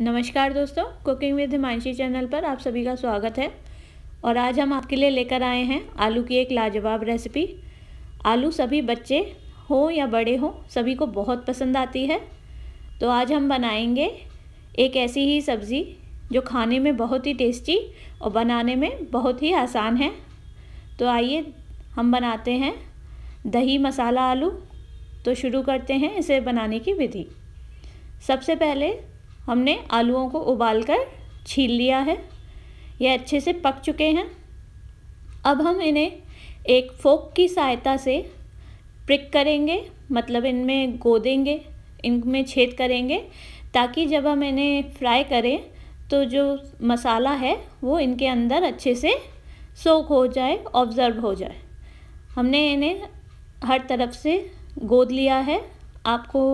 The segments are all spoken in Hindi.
नमस्कार दोस्तों कुकिंग विद हिमांशी चैनल पर आप सभी का स्वागत है और आज हम आपके लिए लेकर आए हैं आलू की एक लाजवाब रेसिपी आलू सभी बच्चे हो या बड़े हो सभी को बहुत पसंद आती है तो आज हम बनाएंगे एक ऐसी ही सब्ज़ी जो खाने में बहुत ही टेस्टी और बनाने में बहुत ही आसान है तो आइए हम बनाते हैं दही मसाला आलू तो शुरू करते हैं इसे बनाने की विधि सबसे पहले हमने आलूओं को उबाल कर छील लिया है ये अच्छे से पक चुके हैं अब हम इन्हें एक फोक की सहायता से प्रिक करेंगे मतलब इनमें गोदेंगे इनमें छेद करेंगे ताकि जब हम इन्हें फ्राई करें तो जो मसाला है वो इनके अंदर अच्छे से सोख हो जाए ऑब्ज़र्व हो जाए हमने इन्हें हर तरफ से गोद लिया है आपको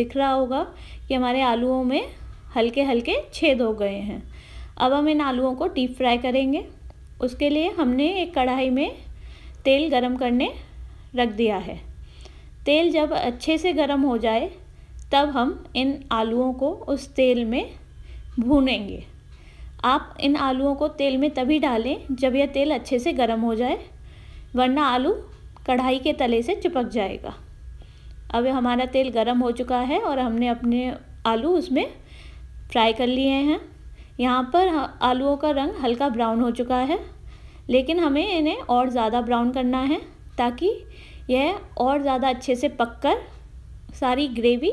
दिख रहा होगा कि हमारे आलूओं में हल्के हल्के छेद हो गए हैं अब हम इन आलूओं को डीप फ्राई करेंगे उसके लिए हमने एक कढ़ाई में तेल गरम करने रख दिया है तेल जब अच्छे से गरम हो जाए तब हम इन आलूओं को उस तेल में भूनेंगे आप इन आलूओं को तेल में तभी डालें जब यह तेल अच्छे से गर्म हो जाए वरना आलू कढ़ाई के तले से चिपक जाएगा अब हमारा तेल गर्म हो चुका है और हमने अपने आलू उसमें फ्राई कर लिए हैं यहाँ पर आलूओं का रंग हल्का ब्राउन हो चुका है लेकिन हमें इन्हें और ज़्यादा ब्राउन करना है ताकि यह और ज़्यादा अच्छे से पककर सारी ग्रेवी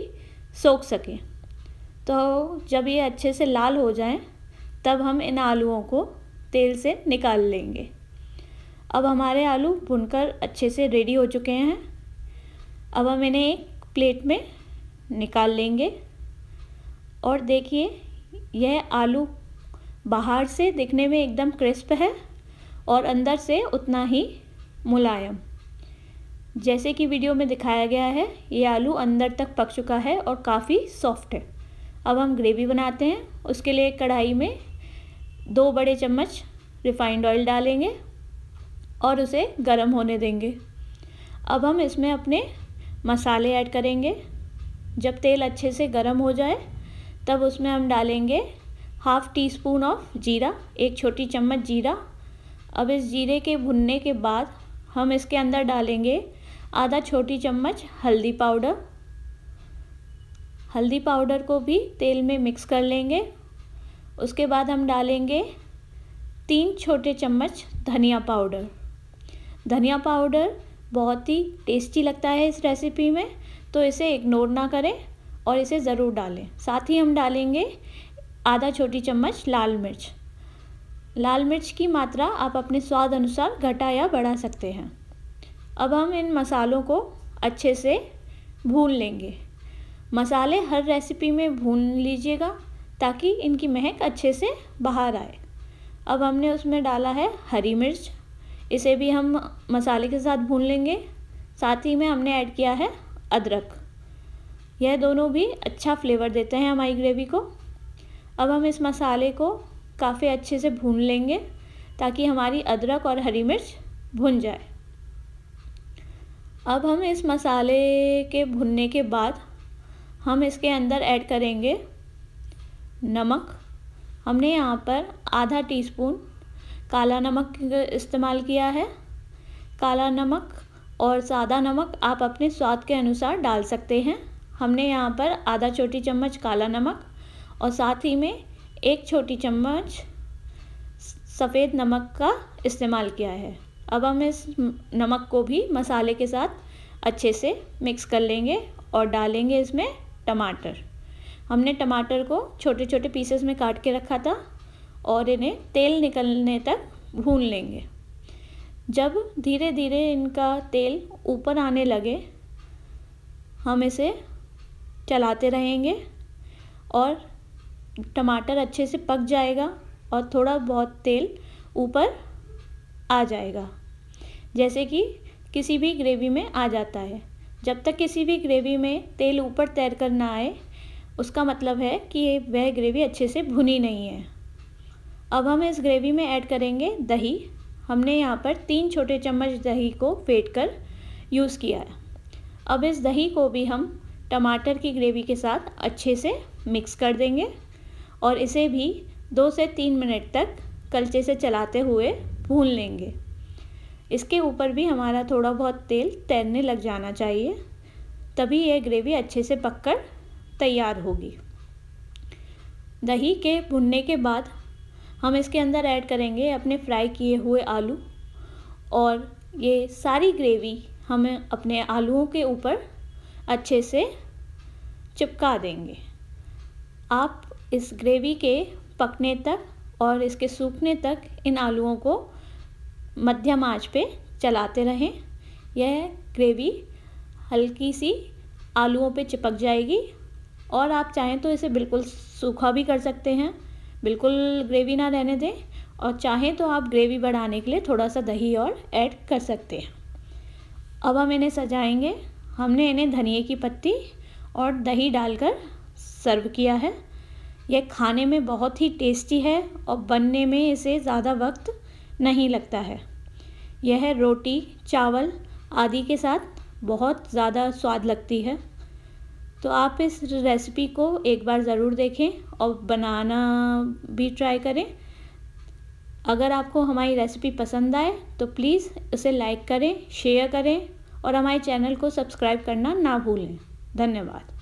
सोख सके तो जब ये अच्छे से लाल हो जाए तब हम इन आलूओं को तेल से निकाल लेंगे अब हमारे आलू भुनकर अच्छे से रेडी हो चुके हैं अब हम इन्हें एक प्लेट में निकाल लेंगे और देखिए यह आलू बाहर से दिखने में एकदम क्रिस्प है और अंदर से उतना ही मुलायम जैसे कि वीडियो में दिखाया गया है ये आलू अंदर तक पक चुका है और काफ़ी सॉफ्ट है अब हम ग्रेवी बनाते हैं उसके लिए कढ़ाई में दो बड़े चम्मच रिफाइंड ऑयल डालेंगे और उसे गर्म होने देंगे अब हम इसमें अपने मसाले ऐड करेंगे जब तेल अच्छे से गर्म हो जाए तब उसमें हम डालेंगे हाफ़ टी स्पून ऑफ जीरा एक छोटी चम्मच जीरा अब इस जीरे के भुनने के बाद हम इसके अंदर डालेंगे आधा छोटी चम्मच हल्दी पाउडर हल्दी पाउडर को भी तेल में मिक्स कर लेंगे उसके बाद हम डालेंगे तीन छोटे चम्मच धनिया पाउडर धनिया पाउडर बहुत ही टेस्टी लगता है इस रेसिपी में तो इसे इग्नोर ना करें और इसे ज़रूर डालें साथ ही हम डालेंगे आधा छोटी चम्मच लाल मिर्च लाल मिर्च की मात्रा आप अपने स्वाद अनुसार घटा या बढ़ा सकते हैं अब हम इन मसालों को अच्छे से भून लेंगे मसाले हर रेसिपी में भून लीजिएगा ताकि इनकी महक अच्छे से बाहर आए अब हमने उसमें डाला है हरी मिर्च इसे भी हम मसाले के साथ भून लेंगे साथ ही में हमने ऐड किया है अदरक यह दोनों भी अच्छा फ्लेवर देते हैं हमारी ग्रेवी को अब हम इस मसाले को काफ़ी अच्छे से भून लेंगे ताकि हमारी अदरक और हरी मिर्च भुन जाए अब हम इस मसाले के भुनने के बाद हम इसके अंदर ऐड करेंगे नमक हमने यहाँ पर आधा टीस्पून काला नमक इस्तेमाल किया है काला नमक और सादा नमक आप अपने स्वाद के अनुसार डाल सकते हैं हमने यहाँ पर आधा छोटी चम्मच काला नमक और साथ ही में एक छोटी चम्मच सफ़ेद नमक का इस्तेमाल किया है अब हम इस नमक को भी मसाले के साथ अच्छे से मिक्स कर लेंगे और डालेंगे इसमें टमाटर हमने टमाटर को छोटे छोटे पीसेस में काट के रखा था और इन्हें तेल निकलने तक भून लेंगे जब धीरे धीरे इनका तेल ऊपर आने लगे हम इसे चलाते रहेंगे और टमाटर अच्छे से पक जाएगा और थोड़ा बहुत तेल ऊपर आ जाएगा जैसे कि किसी भी ग्रेवी में आ जाता है जब तक किसी भी ग्रेवी में तेल ऊपर तैर कर ना आए उसका मतलब है कि ये वह ग्रेवी अच्छे से भुनी नहीं है अब हम इस ग्रेवी में ऐड करेंगे दही हमने यहाँ पर तीन छोटे चम्मच दही को फेंट कर यूज़ किया है अब इस दही को भी हम टमाटर की ग्रेवी के साथ अच्छे से मिक्स कर देंगे और इसे भी दो से तीन मिनट तक कलचे से चलाते हुए भून लेंगे इसके ऊपर भी हमारा थोड़ा बहुत तेल तैरने लग जाना चाहिए तभी यह ग्रेवी अच्छे से पककर तैयार होगी दही के भुनने के बाद हम इसके अंदर ऐड करेंगे अपने फ्राई किए हुए आलू और ये सारी ग्रेवी हमें अपने आलूओं के ऊपर अच्छे से चिपका देंगे आप इस ग्रेवी के पकने तक और इसके सूखने तक इन आलूओं को मध्यम आंच पे चलाते रहें यह ग्रेवी हल्की सी आलूओं पे चिपक जाएगी और आप चाहें तो इसे बिल्कुल सूखा भी कर सकते हैं बिल्कुल ग्रेवी ना रहने दें और चाहें तो आप ग्रेवी बढ़ाने के लिए थोड़ा सा दही और ऐड कर सकते हैं अब हम इन्हें सजाएंगे हमने इन्हें धनिए की पत्ती और दही डालकर सर्व किया है यह खाने में बहुत ही टेस्टी है और बनने में इसे ज़्यादा वक्त नहीं लगता है यह रोटी चावल आदि के साथ बहुत ज़्यादा स्वाद लगती है तो आप इस रेसिपी को एक बार ज़रूर देखें और बनाना भी ट्राई करें अगर आपको हमारी रेसिपी पसंद आए तो प्लीज़ उसे लाइक करें शेयर करें और हमारे चैनल को सब्सक्राइब करना ना भूलें धन्यवाद